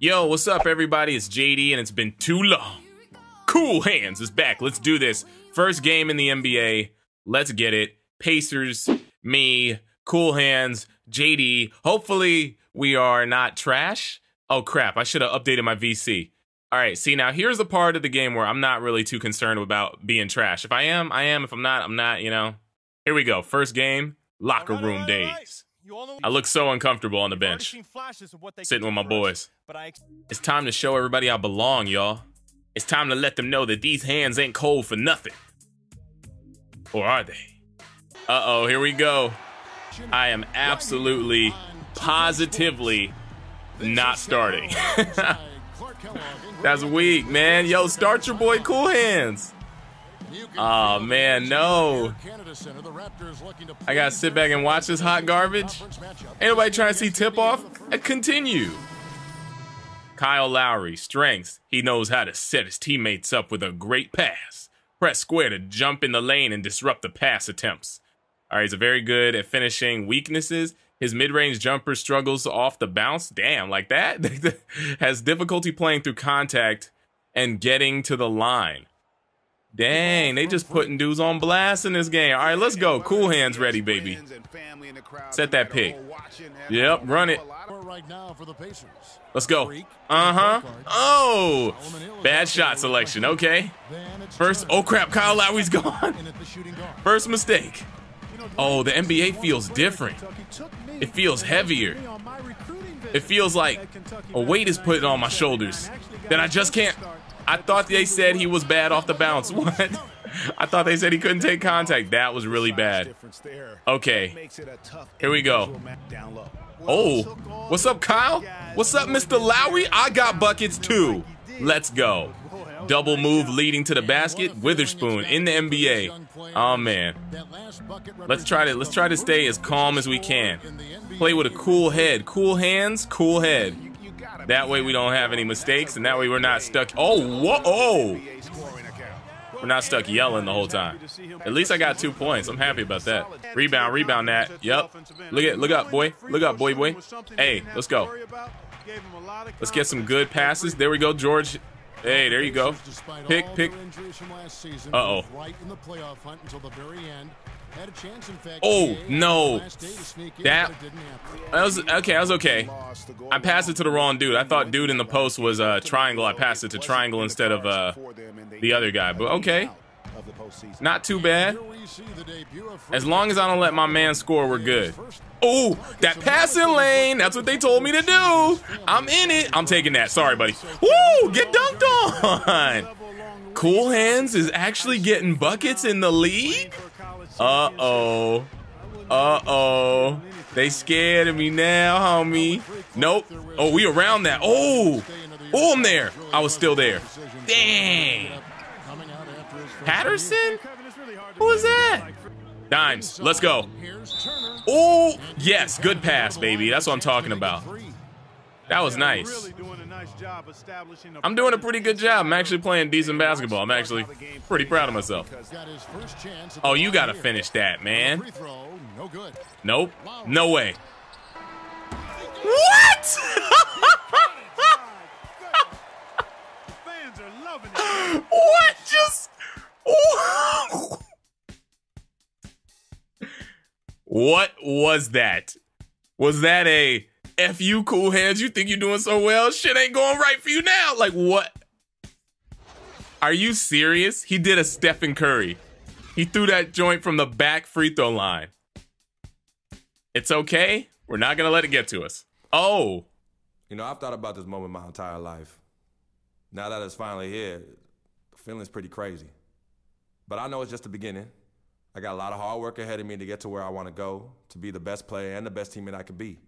Yo, what's up, everybody? It's JD, and it's been too long. Cool Hands is back. Let's do this. First game in the NBA. Let's get it. Pacers, me, Cool Hands, JD. Hopefully, we are not trash. Oh, crap. I should have updated my VC. All right. See, now here's the part of the game where I'm not really too concerned about being trash. If I am, I am. If I'm not, I'm not, you know. Here we go. First game, locker room days. I look so uncomfortable on the bench, sitting with my boys. It's time to show everybody I belong, y'all. It's time to let them know that these hands ain't cold for nothing. Or are they? Uh-oh, here we go. I am absolutely, positively not starting. That's weak, man. Yo, start your boy Cool Hands. Oh man, no! I gotta sit back and watch this hot garbage. Ain't nobody trying to see tip off. Uh, continue. Kyle Lowry, strengths. He knows how to set his teammates up with a great pass. Press square to jump in the lane and disrupt the pass attempts. All right, he's very good at finishing weaknesses. His mid-range jumper struggles off the bounce. Damn, like that? Has difficulty playing through contact and getting to the line. Dang, they just putting dudes on blast in this game. All right, let's go. Cool hands ready, baby. Set that pick. Yep, run it. Let's go. Uh-huh. Oh, bad shot selection. Okay. First, oh crap, Kyle Lowry's gone. First mistake. Oh, the NBA feels different. It feels heavier. It feels like a weight is put on my shoulders that I just can't I thought they said he was bad off the bounce. What? I thought they said he couldn't take contact. That was really bad. Okay. Here we go. Oh, what's up, Kyle? What's up, Mr. Lowry? I got buckets too. Let's go. Double move leading to the basket. Witherspoon in the NBA. Oh man. Let's try to let's try to stay as calm as we can. Play with a cool head. Cool hands, cool head. That way we don't have any mistakes, and that way we're not stuck. Oh, whoa! We're not stuck yelling the whole time. At least I got two points. I'm happy about that. Rebound, rebound that. Yep. Look at, look up, boy. Look up, boy, boy. Hey, let's go. Let's get some good passes. There we go, George. Hey, there you go. Pick, pick. Uh oh. Oh, no. That, that was, okay, I was okay. I passed it to the wrong dude. I thought dude in the post was uh, triangle. I passed it to triangle instead of uh, the other guy, but okay. Not too bad. As long as I don't let my man score, we're good. Oh, that passing lane. That's what they told me to do. I'm in it. I'm taking that. Sorry, buddy. Woo, get dunked on. Cool Hands is actually getting buckets in the league? Uh-oh. Uh-oh. They scared of me now, homie. Nope. Oh, we around that. Oh. Oh, I'm there. I was still there. Dang. Patterson? Who is that? Dimes. Let's go. Oh, yes. Good pass, baby. That's what I'm talking about. That was nice nice job establishing. I'm doing a pretty good job. I'm actually playing decent basketball. I'm actually pretty proud of myself. Oh, you gotta finish that, man. Nope. No way. What? what just? what was that? Was that a? F you, cool hands. You think you're doing so well? Shit ain't going right for you now. Like, what? Are you serious? He did a Stephen Curry. He threw that joint from the back free throw line. It's okay. We're not going to let it get to us. Oh. You know, I've thought about this moment my entire life. Now that it's finally here, the feeling's pretty crazy. But I know it's just the beginning. I got a lot of hard work ahead of me to get to where I want to go, to be the best player and the best teammate I can be.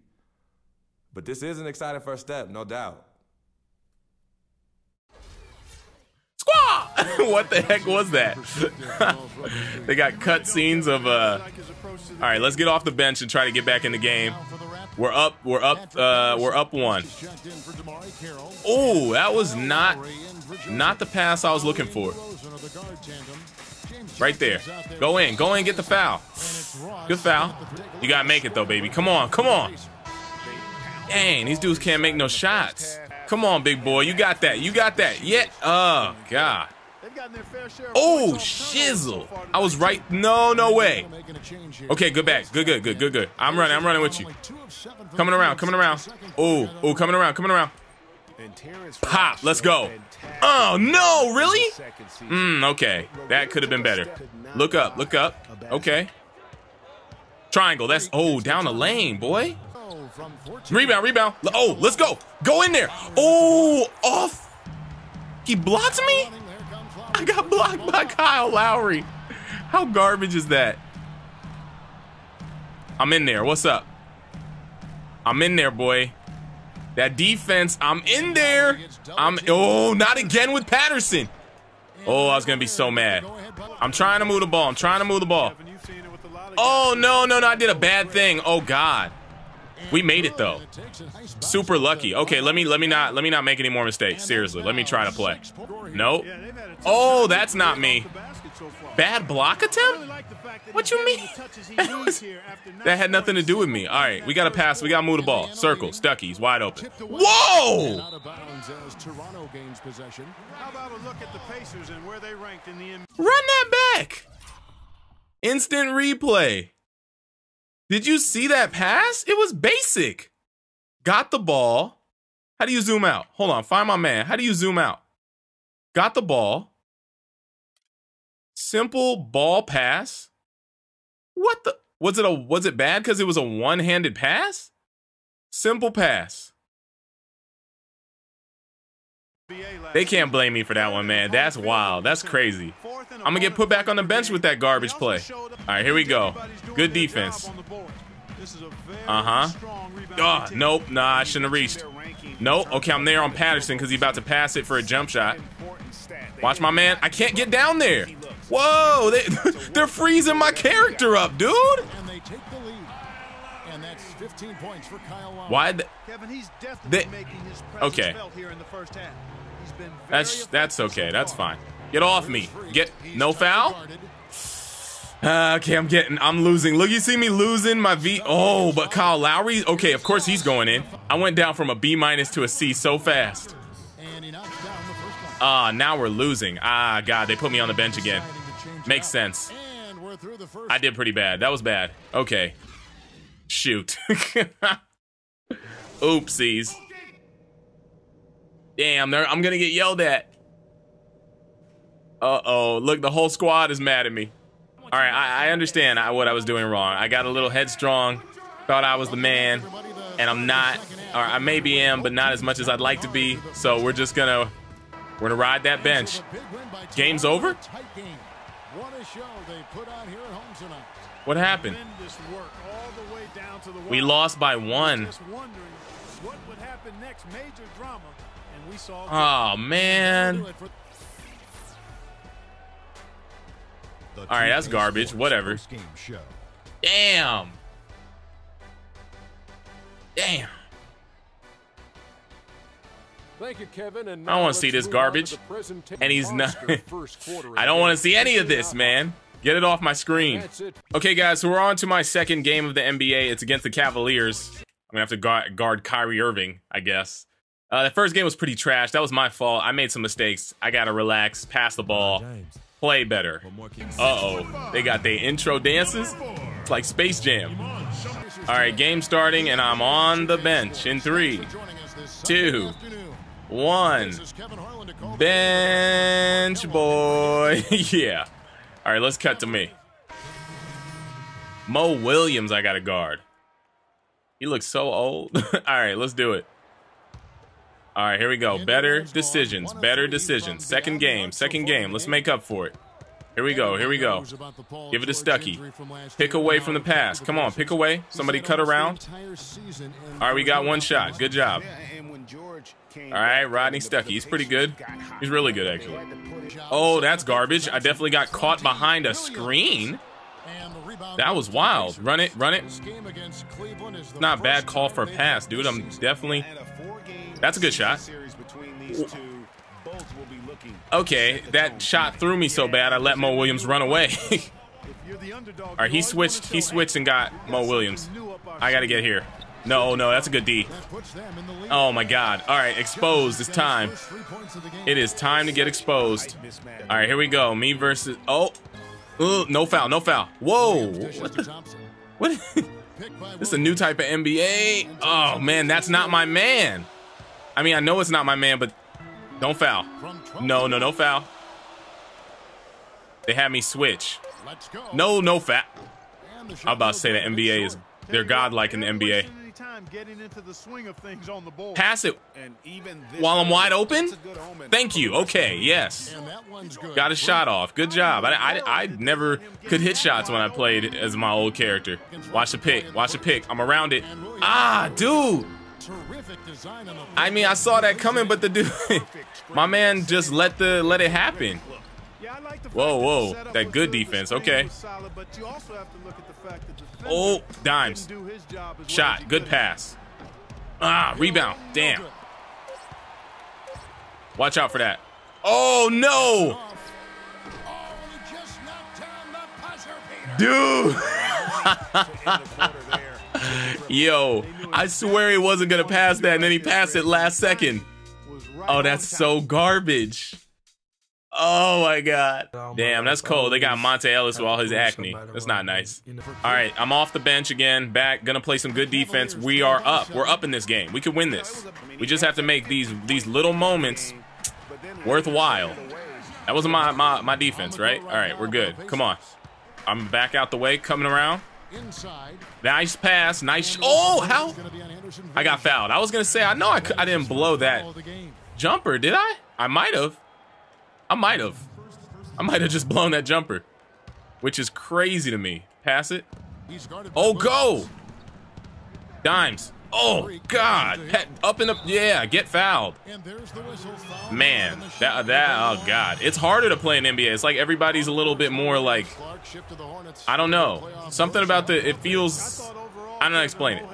But this is an exciting first step, no doubt. what the heck was that? they got cut scenes of uh All right, let's get off the bench and try to get back in the game. We're up, we're up, uh we're up one. Oh, that was not not the pass I was looking for. Right there. Go in, go in, get the foul. Good foul. You gotta make it though, baby. Come on, come on. Dang, these dudes can't make no shots. Come on, big boy. You got that. You got that. Yeah. Oh, God. Oh, shizzle. I was right. No, no way. Okay, good back. Good, good, good, good, good. I'm running. I'm running with you. Coming around. Coming around. Oh, oh, coming around. Coming around. Pop. Let's go. Oh, no. Really? Mm, okay. That could have been better. Look up. Look up. Okay. Triangle. That's, oh, down the lane, boy. Rebound, rebound. Oh, let's go. Go in there. Oh, off. He blocks me? I got blocked by Kyle Lowry. How garbage is that? I'm in there. What's up? I'm in there, boy. That defense, I'm in there. I'm oh, not again with Patterson. Oh, I was gonna be so mad. I'm trying to move the ball. I'm trying to move the ball. Oh no, no, no, I did a bad thing. Oh God. We made it though. Super lucky. Okay, let me let me not let me not make any more mistakes. Seriously, let me try to play. Nope. Oh, that's not me. Bad block attempt? What you mean? That, had nothing to do with me. All right, we got to pass. We got to move the ball. Circle. Stucky. He's wide open. Whoa! Run that back. Instant replay. Did you see that pass? It was basic. Got the ball. How do you zoom out? Hold on, find my man. How do you zoom out? Got the ball. Simple ball pass. What the was it a was it bad cuz it was a one-handed pass? Simple pass. They can't blame me for that one, man. That's wild. That's crazy. I'm going to get put back on the bench with that garbage play. All right, here we go. Good defense. Uh-huh. Oh, nope. Nah, I shouldn't have reached. Nope. Okay, I'm there on Patterson because he's about to pass it for a jump shot. Watch my man. I can't get down there. Whoa, they, they're freezing my character up, dude. 15 points for Kyle Lowry. Why the, Kevin, he's definitely making his presence okay. felt here in the first half. He's been that's that's okay. That's fine. Get off me. Get no foul. Uh, okay, I'm getting, I'm losing. Look, you see me losing my V. Oh, but Kyle Lowry. Okay, of course he's going in. I went down from a B minus to a C so fast. Ah, uh, now we're losing. Ah, God, they put me on the bench again. Makes sense. I did pretty bad. That was bad. Okay. Shoot. Oopsies. Damn, I'm gonna get yelled at. Uh-oh, look, the whole squad is mad at me. All right, I, I understand I, what I was doing wrong. I got a little headstrong, thought I was the man, and I'm not, or I maybe am, but not as much as I'd like to be. So we're just gonna, we're gonna ride that bench. Game's over? What a show they put out here at home tonight. What happened? We lost by one. Oh, man. All right, that's garbage. Whatever. Damn. Damn. Thank you, Kevin. And I don't want to see this garbage. And he's not. I don't want to see any of this, man. Get it off my screen. Okay, guys, so we're on to my second game of the NBA. It's against the Cavaliers. I'm gonna have to guard, guard Kyrie Irving, I guess. Uh, the first game was pretty trash. That was my fault. I made some mistakes. I gotta relax, pass the ball, play better. Uh-oh, they got their intro dances. It's like Space Jam. All right, game starting, and I'm on the bench in three, two, one. Bench boy, yeah. All right, let's cut to me. Mo Williams, I got a guard. He looks so old. All right, let's do it. All right, here we go. Better decisions. Better decisions. Second game. Second game. Let's make up for it. Here we go. Here we go. Give it to Stuckey. Pick away from the pass. Come on, pick away. Somebody cut around. All right, we got one shot. Good job. All right, Rodney Stuckey. He's pretty good. He's really good, actually. Oh, that's garbage. I definitely got caught behind a screen. That was wild. Run it, run it. Not bad call for a pass, dude. I'm definitely... That's a good shot okay, that shot threw me so bad I let Mo Williams run away. all right, he switched. He switched and got Mo Williams. I got to get here. No, no, that's a good D. Oh my God! All right, exposed. It's time. It is time to get exposed. All right, here we go. Me versus. Oh, Ooh, no foul, no foul. Whoa! What? The, what? this is a new type of NBA. Oh man, that's not my man. I mean, I know it's not my man, but don't foul. No, no, no foul. They had me switch. No, no foul. I'm about to say the NBA is they're godlike in the NBA. Pass it while I'm wide open. Thank you. Okay, yes. Got a shot off. Good job. I, I, I never could hit shots when I played as my old character. Watch the pick. Watch the pick. I'm around it. Ah, dude. I mean, I saw that coming, but the dude, my man, just let the let it happen. Whoa, whoa, that good defense. Okay. Oh, dimes. Shot. Good pass. Ah, rebound. Damn. Watch out for that. Oh no, oh, dude. Yo, I swear he wasn't going to pass that, and then he passed it last second. Oh, that's so garbage. Oh my god. Damn, that's cold. They got Monte Ellis with all his acne. That's not nice. All right, I'm off the bench again. Back, gonna play some good defense. We are up. We're up in this game. We can win this. We just have to make these these little moments worthwhile. That wasn't my, my, my defense, right? All right, we're good. Come on. I'm back out the way, coming around. Nice pass. Nice. Oh, how? I got fouled. I was going to say, I know I, I didn't blow that jumper, did I? I might have. I might have. I might have just blown that jumper, which is crazy to me. Pass it. Oh, go. Dimes. Oh, God. up in the... Yeah, get fouled. Man, that... that Oh, God. It's harder to play in NBA. It's like everybody's a little bit more like... I don't know. Something about the... It feels... I don't explain it.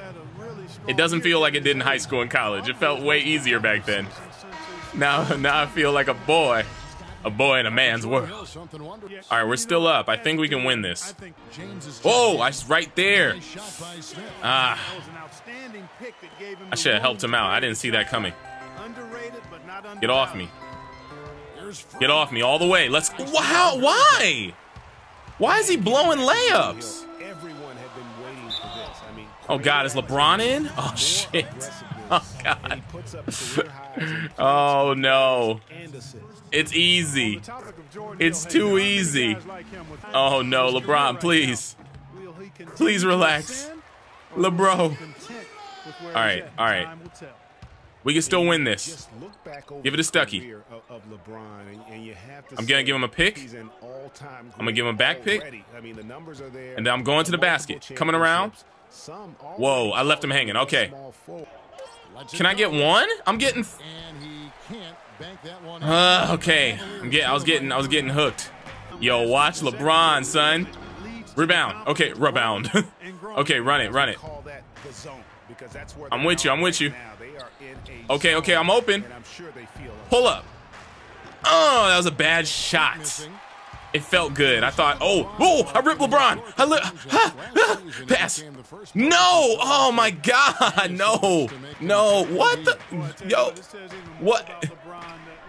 It doesn't feel like it did in high school and college. It felt way easier back then. Now, now I feel like a boy a boy and a man's world. All right, we're still up. I think we can win this. Oh, I right there. Ah, I should have helped him out. I didn't see that coming. Get off me. Get off me all the way. Let's. Wow, why? Why is he blowing layups? Oh God, is LeBron in? Oh shit. oh, God. oh, no. It's easy. It's too easy. Oh, no. LeBron, please. Please relax. LeBron. All right. All right. We can still win this. Give it to Stucky. I'm going to give him a pick. I'm going to give him a back pick. And then I'm going to the basket. Coming around. Whoa, I left him hanging. Okay. Can I get one? I'm getting. Uh, okay. I'm get. I was getting. I was getting hooked. Yo, watch LeBron, son. Rebound. Okay, rebound. okay, run it, run it. I'm with you. I'm with you. Okay, okay, I'm open. Pull up. Oh, that was a bad shot. It felt good. I thought, oh, oh, I ripped LeBron. I li- ah, ah, pass. No. Oh my God. No. No. What the? Yo. What?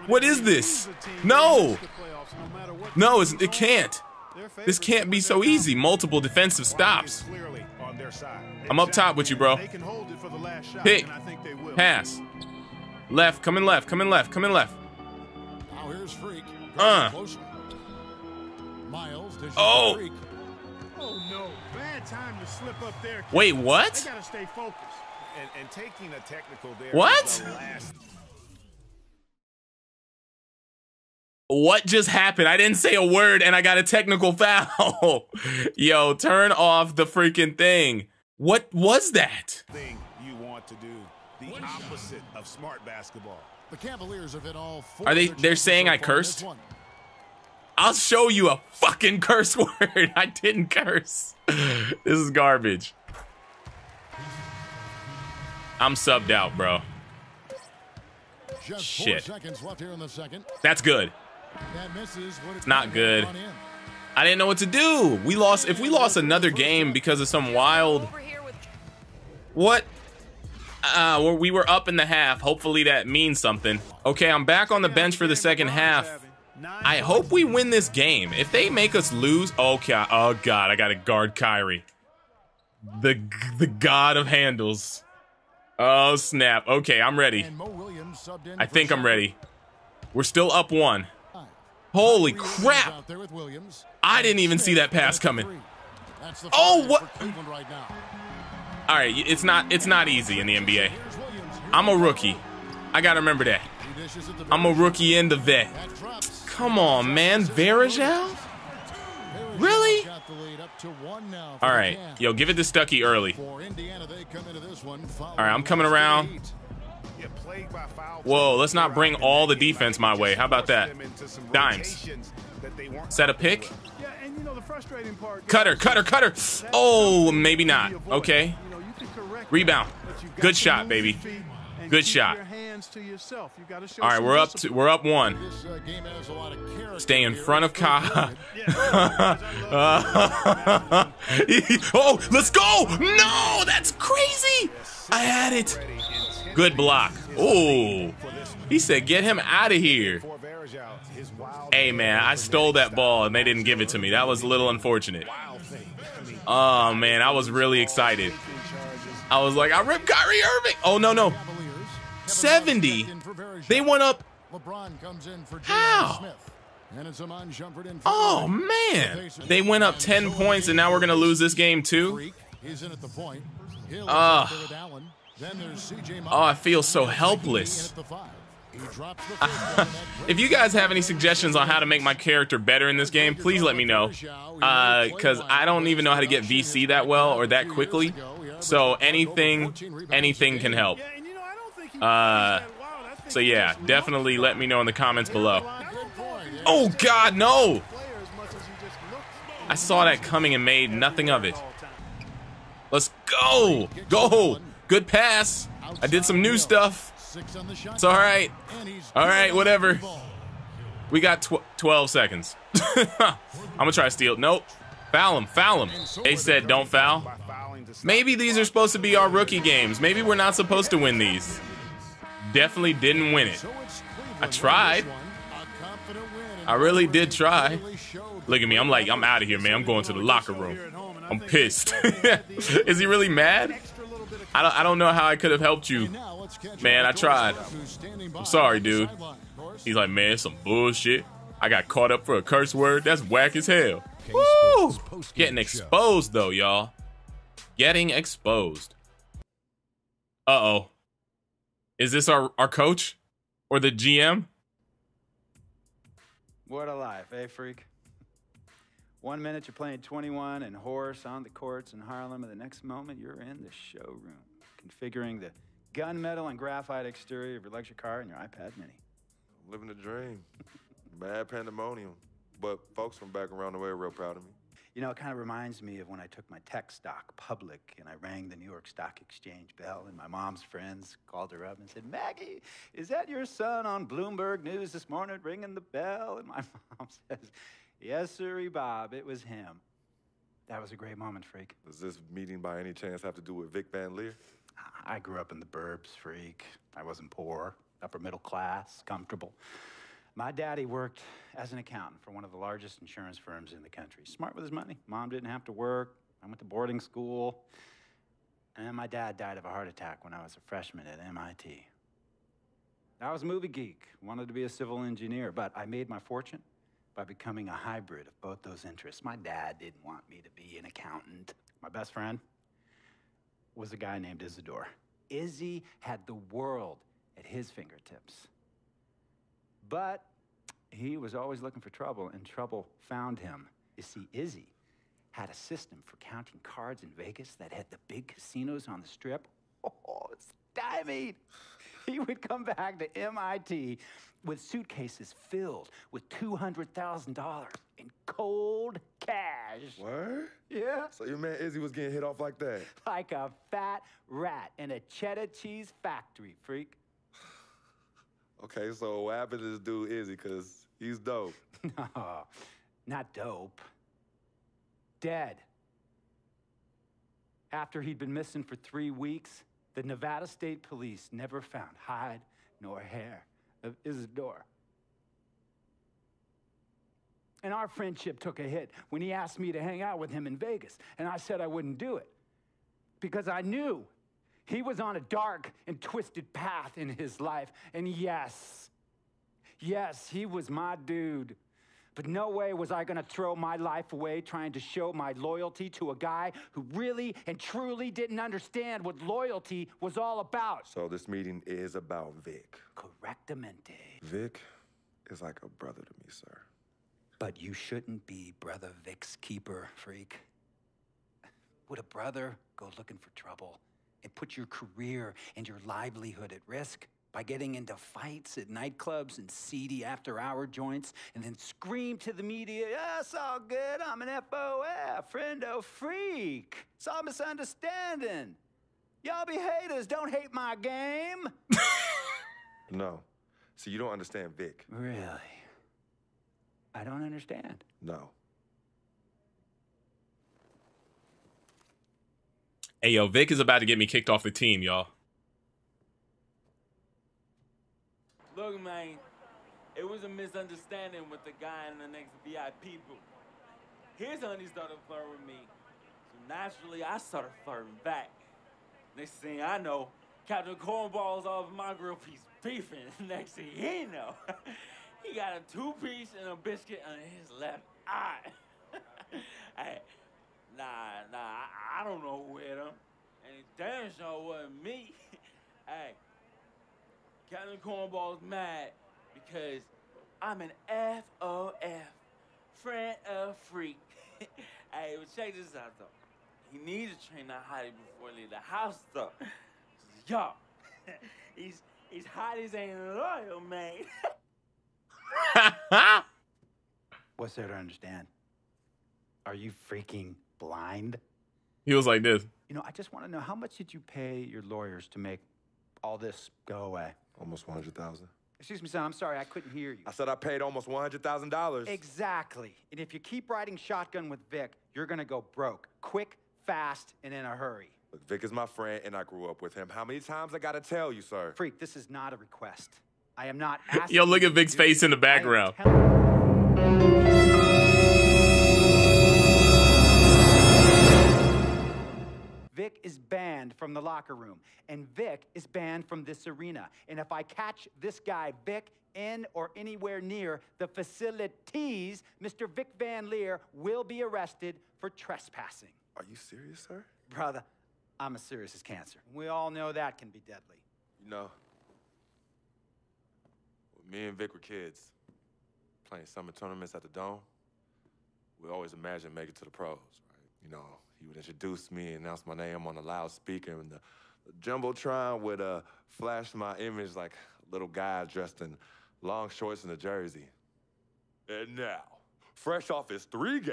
What is this? No. No. it can't. This can't be so easy. Multiple defensive stops. I'm up top with you, bro. Pick. Pass. Left. Coming left. Coming left. Coming left. Uh. Miles oh. Freak. Oh no, bad time to slip up there. Kid. Wait, what? I gotta stay focused. And, and taking a technical there. What? what just happened? I didn't say a word and I got a technical foul. Yo, turn off the freaking thing. What was that? Thing you want to do the opposite of smart basketball. The Cavaliers have been all four. Are they? They're saying I cursed. I'll show you a fucking curse word. I didn't curse. This is garbage. I'm subbed out, bro. Just Shit. That's good. it's not good. I didn't know what to do. We lost. If we lost another game because of some wild. What? Uh, we were up in the half. Hopefully that means something. Okay, I'm back on the bench for the second half. I hope we win this game. If they make us lose, okay, oh, oh god, I gotta guard Kyrie. The the god of handles. Oh snap. Okay, I'm ready. I think I'm ready. We're still up one. Holy crap! I didn't even see that pass coming. Oh what? All right, it's not it's not easy in the NBA. I'm a rookie. I gotta remember that. I'm a rookie in the vet. Come on, man. Varajal? Really? All right. Yo, give it to Stucky early. All right, I'm coming around. Whoa, let's not bring all the defense my way. How about that? Dimes. Set a pick. Cutter, cutter, cutter. Oh, maybe not. Okay. Rebound. Good shot, baby. Good shot offense to yourself. You got to show. All right, we're up to, we're up one. This, uh, Stay in front of Ka. Uh, oh, let's go! No, that's crazy. I had it. Good block. Oh, he said, "Get him out of here." Hey man, I stole that ball and they didn't give it to me. That was a little unfortunate. Oh man, I was really excited. I was like, I ripped Kyrie Irving. Oh no no. 70. They went up. How? Oh, man. They went up 10 points, and now we're going to lose this game, too? Uh, oh, I feel so helpless. Ah. if you guys have any suggestions on how to make my character better in this game, please let me know. Because uh, I don't even know how to get VC that well or that quickly. So anything, anything can help. Uh, so yeah, definitely let me know in the comments below. Oh God, no! I saw that coming and made nothing of it. Let's go! Go! Good pass! I did some new stuff. It's all right. All right, whatever. We got tw 12 seconds. I'm going to try to steal. Nope. Foul him. Foul him. They said don't foul. Maybe these are supposed to be our rookie games. Maybe we're not supposed to win these definitely didn't win it. I tried. I really did try. Look at me. I'm like, I'm out of here, man. I'm going to the locker room. I'm pissed. Is he really mad? I don't, I don't know how I could have helped you. Man, I tried. I'm sorry, dude. He's like, man, some bullshit. I got caught up for a curse word. That's whack as hell. Woo! Getting exposed, though, y'all. Getting exposed. Uh-oh. Is this our, our coach or the GM? What a life, eh, freak? One minute you're playing 21 and horse on the courts in Harlem, and the next moment you're in the showroom configuring the gunmetal and graphite exterior of your luxury car and your iPad mini. Living the dream. Mad pandemonium. But folks from back around the way are real proud of me. You know, it kind of reminds me of when I took my tech stock public and I rang the New York Stock Exchange bell, and my mom's friends called her up and said, Maggie, is that your son on Bloomberg News this morning ringing the bell? And my mom says, Yes, siree, Bob, it was him. That was a great moment, Freak. Does this meeting by any chance have to do with Vic Van Leer? I grew up in the burbs, Freak. I wasn't poor, upper middle class, comfortable. My daddy worked as an accountant for one of the largest insurance firms in the country. Smart with his money. Mom didn't have to work. I went to boarding school. And then my dad died of a heart attack when I was a freshman at MIT. I was a movie geek, wanted to be a civil engineer, but I made my fortune by becoming a hybrid of both those interests. My dad didn't want me to be an accountant. My best friend was a guy named Isidore. Izzy had the world at his fingertips. But he was always looking for trouble, and trouble found him. You see, Izzy had a system for counting cards in Vegas that had the big casinos on the strip. Oh, stymied. He would come back to MIT with suitcases filled with $200,000 in cold cash. What? Yeah. So your man Izzy was getting hit off like that? Like a fat rat in a cheddar cheese factory, freak. Okay, so what happened to this dude Izzy? Cause he's dope. no, not dope. Dead. After he'd been missing for three weeks, the Nevada State Police never found hide nor hair of Isidore. And our friendship took a hit when he asked me to hang out with him in Vegas, and I said I wouldn't do it because I knew he was on a dark and twisted path in his life. And yes, yes, he was my dude. But no way was I going to throw my life away trying to show my loyalty to a guy who really and truly didn't understand what loyalty was all about. So this meeting is about Vic. Correctamente. Vic is like a brother to me, sir. But you shouldn't be Brother Vic's keeper, freak. Would a brother go looking for trouble? It puts your career and your livelihood at risk by getting into fights at nightclubs and seedy after hour joints and then scream to the media, "That's all good, I'm an FOF, friendo freak. It's all misunderstanding. Y'all be haters, don't hate my game. no. So you don't understand Vic. Really? I don't understand. No. Hey, yo, Vic is about to get me kicked off the team, y'all. Look, man, it was a misunderstanding with the guy in the next VIP booth. His honey started flirting with me. So naturally, I started flirting back. Next thing I know, Captain Cornball's off my grill piece beefing. Next thing he know, he got a two-piece and a biscuit under his left eye. hey, Nah, nah, I, I don't know where them. And it damn sure wasn't me. hey, Captain Cornball's mad because I'm an F-O-F, friend of freak. hey, but check this out, though. He needs to train that hottie before he leave the house, though. Yo, he's, he's hotties ain't loyal, man. What's there to understand? Are you freaking blind? He was like this. You know, I just want to know how much did you pay your lawyers to make all this go away? Almost 100,000. Excuse me, son, I'm sorry, I couldn't hear you. I said I paid almost $100,000. Exactly. And if you keep riding shotgun with Vic, you're going to go broke. Quick, fast, and in a hurry. Look, Vic is my friend, and I grew up with him. How many times I got to tell you, sir? Freak, this is not a request. I am not asking. Yo, look at Vic's face in the background. is banned from the locker room, and Vic is banned from this arena. And if I catch this guy, Vic, in or anywhere near the facilities, Mr. Vic Van Leer will be arrested for trespassing. Are you serious, sir? Brother, I'm as serious as cancer. We all know that can be deadly. You know, me and Vic were kids, playing summer tournaments at the Dome, we always imagined making it to the pros, right? You know, he would introduce me, announce my name on a loudspeaker, and the, jumbotron would uh, flash my image like a little guy dressed in long shorts and a jersey. And now, fresh off his three-game,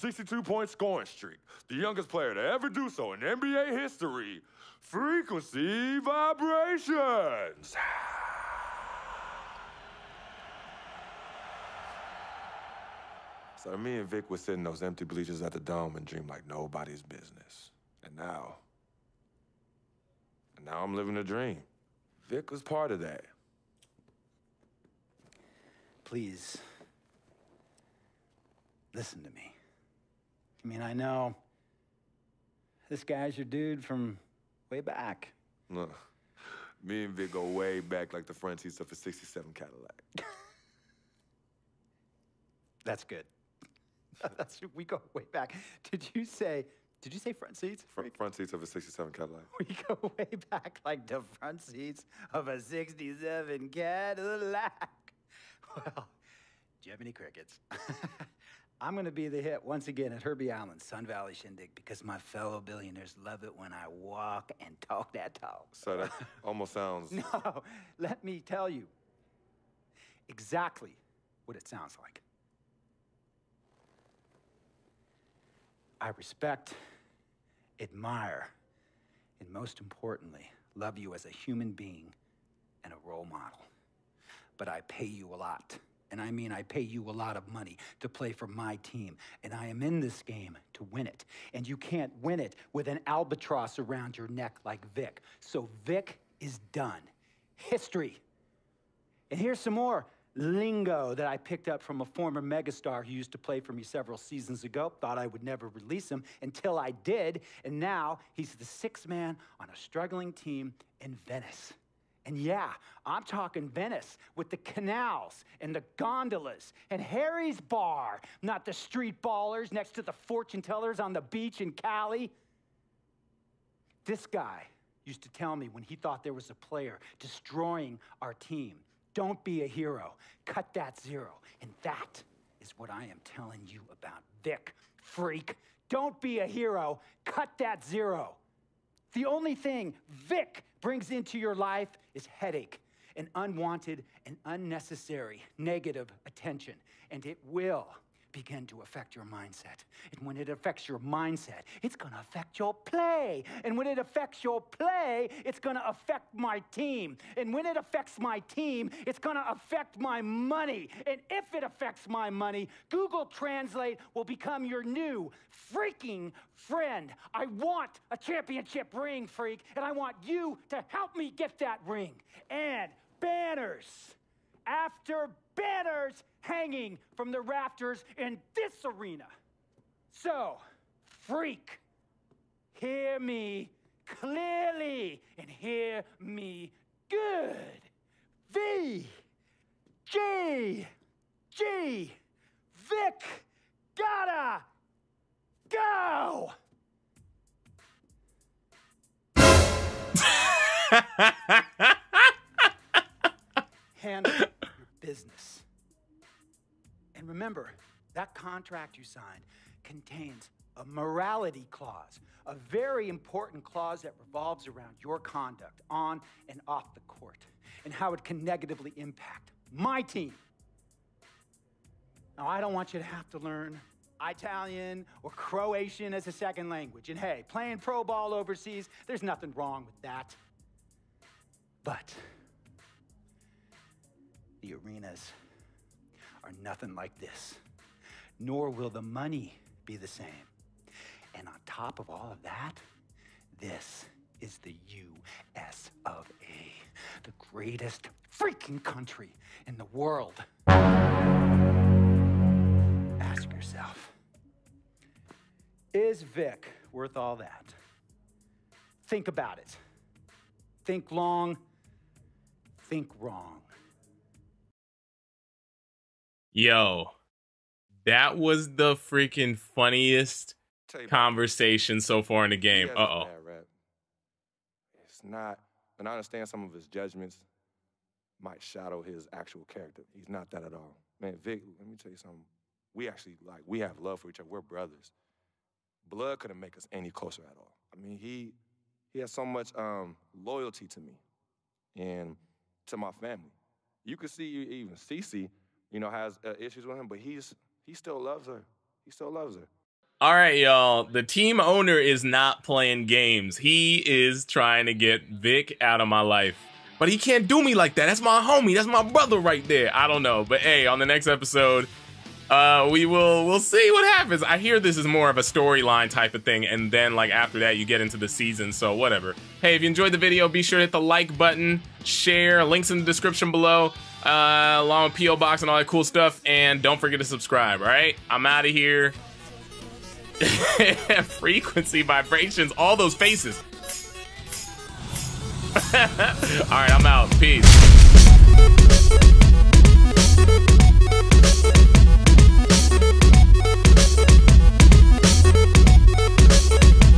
62-point scoring streak, the youngest player to ever do so in NBA history, Frequency Vibrations. So me and Vic were sitting in those empty bleachers at the Dome and dreamed like nobody's business. And now, and now I'm living a dream. Vic was part of that. Please, listen to me. I mean, I know this guy's your dude from way back. me and Vic go way back like the front seats of a 67 Cadillac. That's good. That's, we go way back. Did you say? Did you say front seats? Front, front seats of a '67 Cadillac. We go way back, like the front seats of a '67 Cadillac. Well, do you have any crickets. I'm going to be the hit once again at Herbie Island, Sun Valley Shindig, because my fellow billionaires love it when I walk and talk that talk. So that almost sounds. no, let me tell you exactly what it sounds like. I respect, admire, and most importantly, love you as a human being and a role model. But I pay you a lot. And I mean, I pay you a lot of money to play for my team. And I am in this game to win it. And you can't win it with an albatross around your neck like Vic. So Vic is done. History. And here's some more lingo that I picked up from a former megastar who used to play for me several seasons ago. Thought I would never release him until I did. And now he's the sixth man on a struggling team in Venice. And yeah, I'm talking Venice with the canals and the gondolas and Harry's bar, not the street ballers next to the fortune tellers on the beach in Cali. This guy used to tell me when he thought there was a player destroying our team don't be a hero. Cut that zero. And that is what I am telling you about Vic, freak. Don't be a hero. Cut that zero. The only thing Vic brings into your life is headache and unwanted and unnecessary negative attention, and it will begin to affect your mindset. And when it affects your mindset, it's going to affect your play. And when it affects your play, it's going to affect my team. And when it affects my team, it's going to affect my money. And if it affects my money, Google Translate will become your new freaking friend. I want a championship ring, freak, and I want you to help me get that ring. And banners after banners hanging from the rafters in this arena. So, freak, hear me clearly and hear me good. V, G, G, Vic, gotta go! Handle business. And remember, that contract you signed contains a morality clause, a very important clause that revolves around your conduct on and off the court and how it can negatively impact my team. Now, I don't want you to have to learn Italian or Croatian as a second language. And hey, playing pro ball overseas, there's nothing wrong with that. But the arenas are nothing like this, nor will the money be the same. And on top of all of that, this is the US of A, the greatest freaking country in the world. Ask yourself, is Vic worth all that? Think about it. Think long, think wrong. Yo, that was the freaking funniest conversation so far in the game. Uh oh. It's not, and I understand some of his judgments might shadow his actual character. He's not that at all. Man, Vic, let me tell you something. We actually, like, we have love for each other. We're brothers. Blood couldn't make us any closer at all. I mean, he he has so much um, loyalty to me and to my family. You could see even Cece you know, has uh, issues with him, but he's he still loves her. He still loves her. All right, y'all. The team owner is not playing games. He is trying to get Vic out of my life. But he can't do me like that. That's my homie. That's my brother right there. I don't know. But hey, on the next episode, uh, we will we'll see what happens. I hear this is more of a storyline type of thing, and then like after that you get into the season, so whatever. Hey, if you enjoyed the video, be sure to hit the like button, share, links in the description below uh, along with P.O. Box and all that cool stuff. And don't forget to subscribe, all right? I'm out of here. Frequency, vibrations, all those faces. all right, I'm out. Peace.